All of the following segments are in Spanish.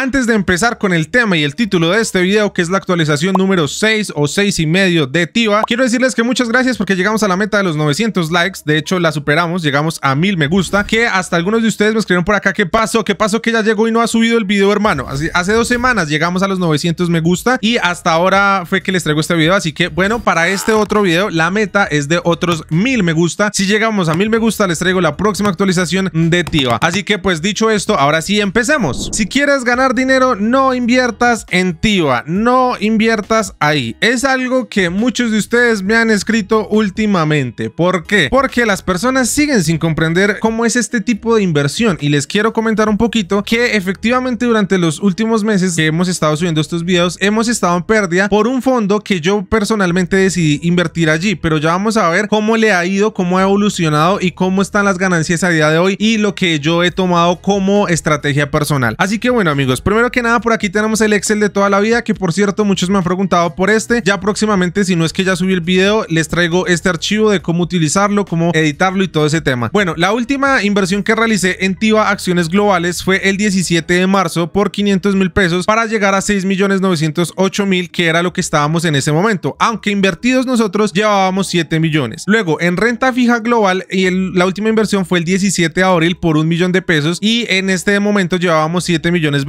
Antes de empezar con el tema y el título de este video, que es la actualización número 6 o 6 y medio de Tiva, quiero decirles que muchas gracias porque llegamos a la meta de los 900 likes, de hecho la superamos, llegamos a 1000 me gusta, que hasta algunos de ustedes me escribieron por acá, ¿qué pasó? ¿Qué pasó que ya llegó y no ha subido el video, hermano? Hace, dos semanas llegamos a los 900 me gusta y hasta ahora fue que les traigo este video, así que bueno, para este otro video la meta es de otros 1000 me gusta, si llegamos a 1000 me gusta les traigo la próxima actualización de Tiva, así que pues dicho esto, ahora sí empecemos. Si quieres ganar dinero, no inviertas en TIVA, no inviertas ahí. Es algo que muchos de ustedes me han escrito últimamente. ¿Por qué? Porque las personas siguen sin comprender cómo es este tipo de inversión y les quiero comentar un poquito que efectivamente durante los últimos meses que hemos estado subiendo estos videos hemos estado en pérdida por un fondo que yo personalmente decidí invertir allí, pero ya vamos a ver cómo le ha ido, cómo ha evolucionado y cómo están las ganancias a día de hoy y lo que yo he tomado como estrategia personal. Así que bueno amigos, pues primero que nada por aquí tenemos el Excel de toda la vida, que por cierto muchos me han preguntado por este. Ya próximamente, si no es que ya subí el video, les traigo este archivo de cómo utilizarlo, cómo editarlo y todo ese tema. Bueno, la última inversión que realicé en TIVA Acciones Globales fue el 17 de marzo por 500 mil pesos para llegar a 6 millones 908 mil, que era lo que estábamos en ese momento. Aunque invertidos nosotros llevábamos 7 millones. Luego, en renta fija global, y la última inversión fue el 17 de abril por un millón de pesos y en este momento llevábamos 7 millones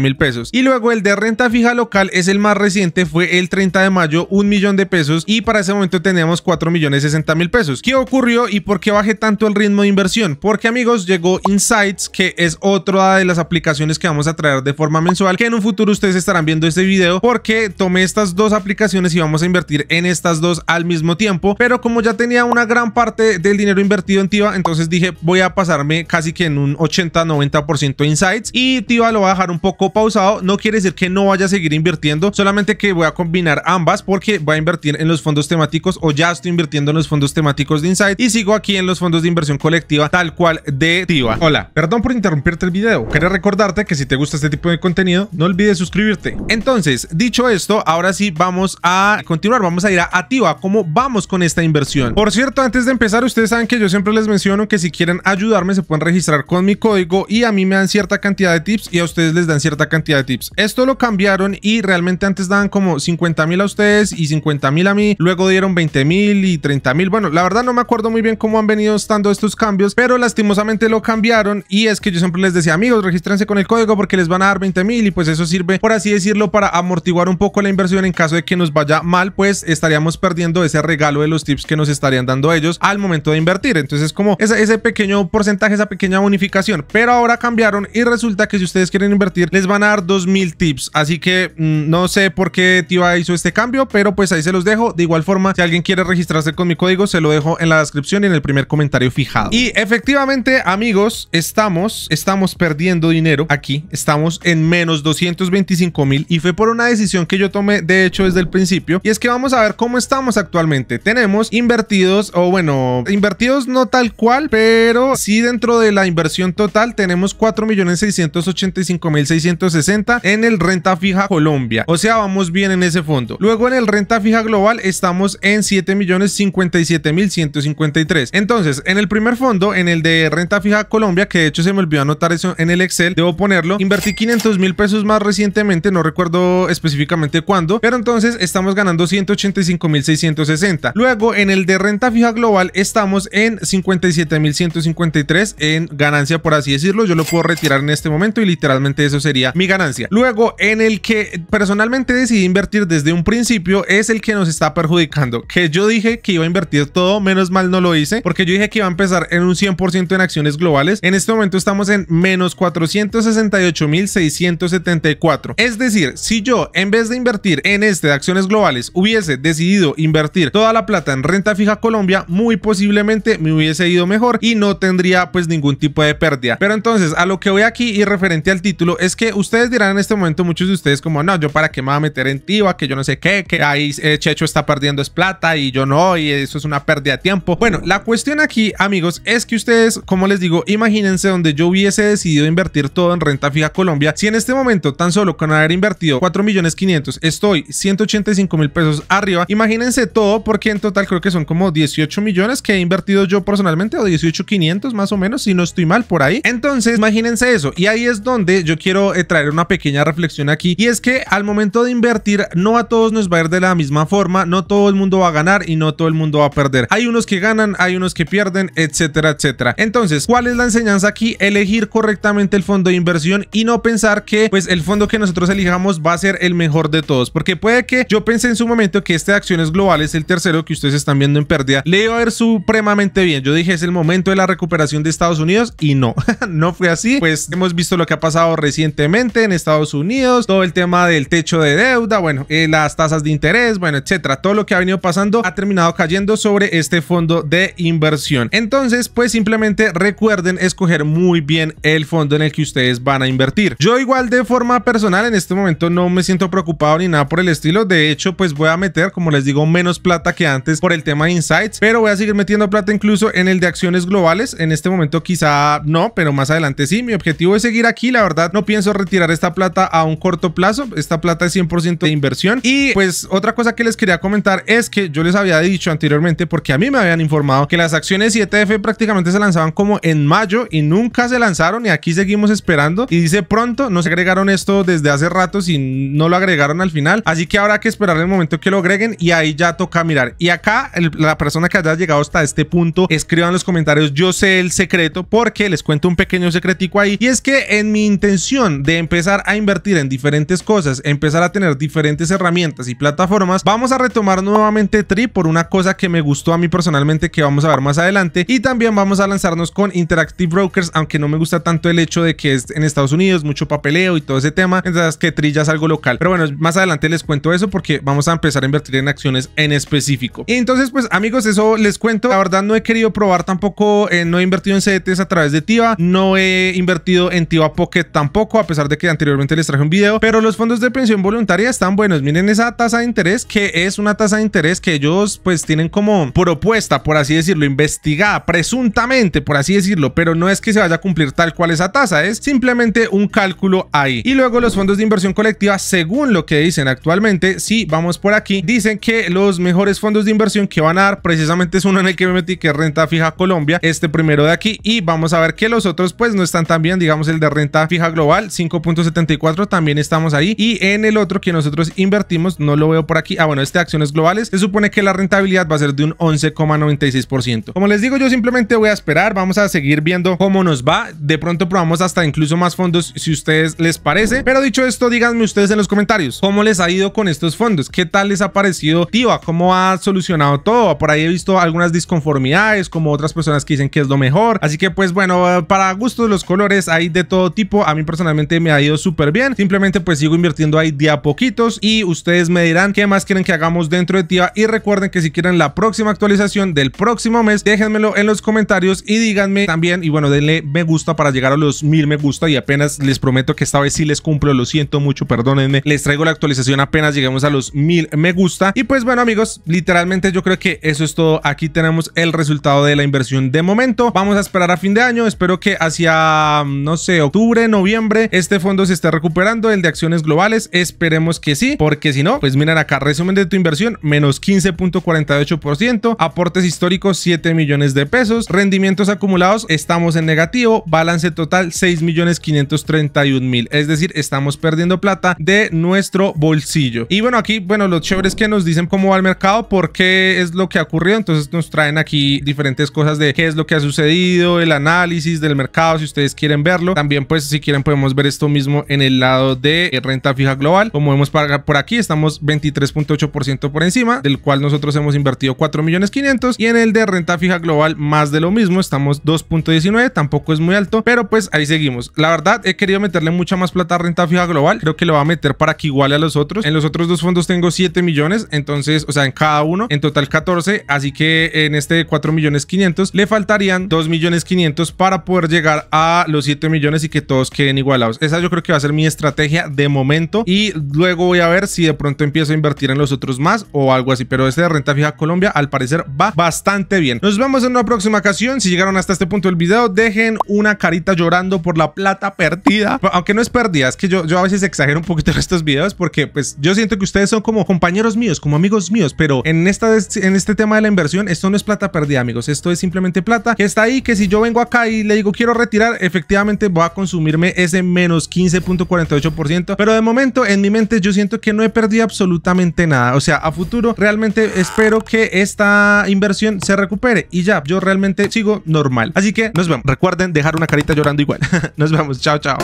mil pesos. Y luego el de renta fija local es el más reciente, fue el 30 de mayo, un millón de pesos y para ese momento teníamos 4 millones 60 mil pesos. ¿Qué ocurrió y por qué bajé tanto el ritmo de inversión? Porque amigos, llegó Insights, que es otra de las aplicaciones que vamos a traer de forma mensual, que en un futuro ustedes estarán viendo este video porque tomé estas dos aplicaciones y vamos a invertir en estas dos al mismo tiempo, pero como ya tenía una gran parte del dinero invertido en Tiva, entonces dije voy a pasarme casi que en un 80-90% Insights y Tiva lo va a dejar un poco pausado. No quiere decir que no vaya a seguir invirtiendo, solamente que voy a combinar ambas porque voy a invertir en los fondos temáticos o ya estoy invirtiendo en los fondos temáticos de Insight y sigo aquí en los fondos de inversión colectiva tal cual de Tiva. Hola, perdón por interrumpirte el video. Quería recordarte que si te gusta este tipo de contenido, no olvides suscribirte. Entonces, dicho esto, ahora sí vamos a continuar, vamos a ir a Tiva cómo vamos con esta inversión. Por cierto, antes de empezar, ustedes saben que yo siempre les menciono que si quieren ayudarme se pueden registrar con mi código y a mí me dan cierta cantidad de tips y a ustedes les dan cierta cantidad de tips. Esto lo cambiaron y realmente antes daban como 50 mil a ustedes y 50 mil a mí, luego dieron 20 mil y 30 mil. Bueno, la verdad no me acuerdo muy bien cómo han venido estando estos cambios, pero lastimosamente lo cambiaron y es que yo siempre les decía, amigos, regístrense con el código porque les van a dar 20 mil y pues eso sirve, por así decirlo, para amortiguar un poco la inversión en caso de que nos vaya mal, pues estaríamos perdiendo ese regalo de los tips que nos estarían dando ellos al momento de invertir. Entonces, como ese pequeño porcentaje, esa pequeña bonificación, pero ahora cambiaron y resulta que si ustedes quieren invertir les van a dar 2000 tips. Así que mm, no sé por qué Tiva hizo este cambio, pero pues ahí se los dejo. De igual forma, si alguien quiere registrarse con mi código, se lo dejo en la descripción y en el primer comentario fijado. Y efectivamente, amigos, estamos, estamos perdiendo dinero aquí. Estamos en menos 225 mil y fue por una decisión que yo tomé, de hecho, desde el principio. Y es que vamos a ver cómo estamos actualmente. Tenemos invertidos, o bueno, invertidos no tal cual, pero sí dentro de la inversión total tenemos 4 millones 685 mil 660 en el renta fija Colombia. O sea, vamos bien en ese fondo. Luego en el renta fija global estamos en millones mil 153 Entonces, en el primer fondo, en el de renta fija Colombia, que de hecho se me olvidó anotar eso en el Excel, debo ponerlo, invertí 500 mil pesos más recientemente, no recuerdo específicamente cuándo, pero entonces estamos ganando mil 185.660. Luego en el de renta fija global estamos en mil 57.153 en ganancia, por así decirlo. Yo lo puedo retirar en este momento y literalmente es eso sería mi ganancia. Luego, en el que personalmente decidí invertir desde un principio, es el que nos está perjudicando, que yo dije que iba a invertir todo, menos mal no lo hice, porque yo dije que iba a empezar en un 100% en acciones globales. En este momento estamos en menos 468.674. Es decir, si yo en vez de invertir en este de acciones globales hubiese decidido invertir toda la plata en renta fija Colombia, muy posiblemente me hubiese ido mejor y no tendría pues ningún tipo de pérdida. Pero entonces a lo que voy aquí y referente al título es que ustedes dirán en este momento, muchos de ustedes, como, no, yo para qué me voy a meter en Tiva, que yo no sé qué, que ahí eh, Checho está perdiendo es plata y yo no, y eso es una pérdida de tiempo. Bueno, la cuestión aquí, amigos, es que ustedes, como les digo, imagínense donde yo hubiese decidido invertir todo en renta fija Colombia. Si en este momento, tan solo con haber invertido 4 millones 500, estoy 185 mil pesos arriba, imagínense todo, porque en total creo que son como 18 millones que he invertido yo personalmente, o 18 500 más o menos, si no estoy mal por ahí. Entonces, imagínense eso. Y ahí es donde yo quiero quiero eh, traer una pequeña reflexión aquí y es que al momento de invertir no a todos nos va a ir de la misma forma, no todo el mundo va a ganar y no todo el mundo va a perder. Hay unos que ganan, hay unos que pierden, etcétera, etcétera. Entonces, ¿cuál es la enseñanza aquí? Elegir correctamente el fondo de inversión y no pensar que pues el fondo que nosotros elijamos va a ser el mejor de todos, porque puede que yo pensé en su momento que este de acciones globales, el tercero que ustedes están viendo en pérdida, le iba a ver supremamente bien. Yo dije, es el momento de la recuperación de Estados Unidos y no, no fue así. Pues hemos visto lo que ha pasado recientemente en Estados Unidos, todo el tema del techo de deuda, bueno, eh, las tasas de interés, bueno, etcétera. Todo lo que ha venido pasando ha terminado cayendo sobre este fondo de inversión. Entonces, pues simplemente recuerden escoger muy bien el fondo en el que ustedes van a invertir. Yo igual de forma personal en este momento no me siento preocupado ni nada por el estilo. De hecho, pues voy a meter, como les digo, menos plata que antes por el tema insights, pero voy a seguir metiendo plata incluso en el de acciones globales. En este momento quizá no, pero más adelante sí. Mi objetivo es seguir aquí. La verdad, no pienso retirar esta plata a un corto plazo. Esta plata es 100% de inversión. Y pues otra cosa que les quería comentar es que yo les había dicho anteriormente, porque a mí me habían informado que las acciones 7F e prácticamente se lanzaban como en mayo y nunca se lanzaron y aquí seguimos esperando. Y dice pronto, no se agregaron esto desde hace rato si no lo agregaron al final. Así que habrá que esperar el momento que lo agreguen y ahí ya toca mirar. Y acá la persona que haya llegado hasta este punto, escriban los comentarios yo sé el secreto porque les cuento un pequeño secretico ahí y es que en mi intención de empezar a invertir en diferentes cosas, empezar a tener diferentes herramientas y plataformas, vamos a retomar nuevamente Tri por una cosa que me gustó a mí personalmente que vamos a ver más adelante y también vamos a lanzarnos con Interactive Brokers, aunque no me gusta tanto el hecho de que es en Estados Unidos, mucho papeleo y todo ese tema, entonces que Tri ya es algo local. Pero bueno, más adelante les cuento eso porque vamos a empezar a invertir en acciones en específico. Y entonces pues amigos, eso les cuento. La verdad no he querido probar tampoco, eh, no he invertido en CDTs a través de Tiva, no he invertido en Tiva Pocket tampoco a pesar de que anteriormente les traje un video, pero los fondos de pensión voluntaria están buenos. Miren esa tasa de interés, que es una tasa de interés que ellos pues tienen como propuesta, por así decirlo, investigada, presuntamente, por así decirlo, pero no es que se vaya a cumplir tal cual esa tasa, es simplemente un cálculo ahí. Y luego los fondos de inversión colectiva, según lo que dicen actualmente, si vamos por aquí, dicen que los mejores fondos de inversión que van a dar precisamente es uno en el que me metí, que es Renta Fija Colombia, este primero de aquí, y vamos a ver que los otros pues no están tan bien, digamos el de Renta Fija Global 5.74 también estamos ahí y en el otro que nosotros invertimos no lo veo por aquí ah bueno este acciones globales se supone que la rentabilidad va a ser de un 11,96% como les digo yo simplemente voy a esperar vamos a seguir viendo cómo nos va de pronto probamos hasta incluso más fondos si ustedes les parece pero dicho esto díganme ustedes en los comentarios cómo les ha ido con estos fondos qué tal les ha parecido Tiva cómo ha solucionado todo por ahí he visto algunas disconformidades como otras personas que dicen que es lo mejor así que pues bueno para gusto de los colores hay de todo tipo a mí personalmente personalmente me ha ido súper bien. Simplemente pues sigo invirtiendo ahí de a poquitos y ustedes me dirán qué más quieren que hagamos dentro de TIA y recuerden que si quieren la próxima actualización del próximo mes, déjenmelo en los comentarios y díganme también y bueno, denle me gusta para llegar a los mil me gusta y apenas les prometo que esta vez sí les cumplo, lo siento mucho, perdónenme, les traigo la actualización apenas lleguemos a los mil me gusta y pues bueno amigos, literalmente yo creo que eso es todo, aquí tenemos el resultado de la inversión de momento, vamos a esperar a fin de año, espero que hacia no sé, octubre, noviembre este fondo se está recuperando, el de acciones globales, esperemos que sí, porque si no, pues miren acá, resumen de tu inversión, menos 15.48%, aportes históricos 7 millones de pesos, rendimientos acumulados estamos en negativo, balance total 6 millones 531 mil, es decir, estamos perdiendo plata de nuestro bolsillo. Y bueno, aquí, bueno, los chéveres que nos dicen cómo va el mercado, por qué es lo que ha ocurrido, entonces nos traen aquí diferentes cosas de qué es lo que ha sucedido, el análisis del mercado, si ustedes quieren verlo, también pues si quieren podemos ver esto mismo en el lado de eh, renta fija global. Como vemos por aquí, estamos 23.8% por encima, del cual nosotros hemos invertido 4 millones 500 y en el de renta fija global más de lo mismo, estamos 2.19, tampoco es muy alto, pero pues ahí seguimos. La verdad, he querido meterle mucha más plata a renta fija global, creo que lo va a meter para que iguale a los otros. En los otros dos fondos tengo 7 millones, entonces, o sea, en cada uno, en total 14, así que en este de 4 millones 500 le faltarían 2 millones 500 para poder llegar a los 7 millones y que todos queden igual esa yo creo que va a ser mi estrategia de momento y luego voy a ver si de pronto empiezo a invertir en los otros más o algo así. Pero este de renta fija Colombia al parecer va bastante bien. Nos vemos en una próxima ocasión. Si llegaron hasta este punto del video, dejen una carita llorando por la plata perdida. Aunque no es perdida, es que yo, a veces exagero un poquito en estos videos porque pues yo siento que ustedes son como compañeros míos, como amigos míos, pero en, esta, en este tema de la inversión, esto no es plata perdida, amigos. Esto es simplemente plata que está ahí, que si yo vengo acá y le digo quiero retirar, efectivamente voy a consumirme de menos 15.48%. Pero de momento, en mi mente, yo siento que no he perdido absolutamente nada. O sea, a futuro, realmente espero que esta inversión se recupere. Y ya, yo realmente sigo normal. Así que nos vemos. Recuerden dejar una carita llorando igual. nos vemos. Chao, chao.